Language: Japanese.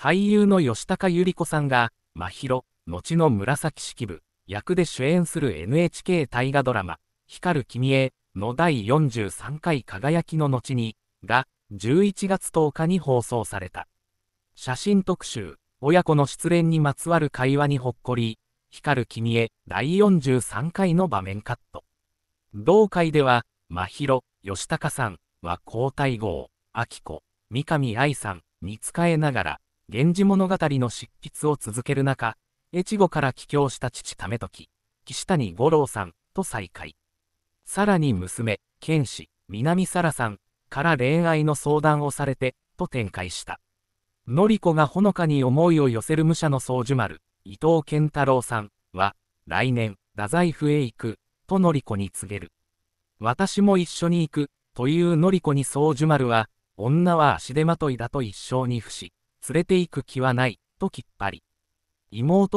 俳優の吉高由里子さんが、真宙、後の紫式部、役で主演する NHK 大河ドラマ、光る君への第43回輝きの後に、が、11月10日に放送された。写真特集、親子の失恋にまつわる会話にほっこり、光る君へ第43回の場面カット。同会では、真宙、吉高さんは交代号、明子、三上愛さんに仕えながら、源氏物語の執筆を続ける中、越後から帰郷した父為時、岸谷五郎さんと再会。さらに娘、剣士、南沙羅さんから恋愛の相談をされて、と展開した。典子がほのかに思いを寄せる武者の宗樹丸、伊藤健太郎さんは、来年、太宰府へ行く、と典子に告げる。私も一緒に行く、という典子に宗樹丸は、女は足手まといだと一生に付し、連れて行く気はない、ときっぱり。妹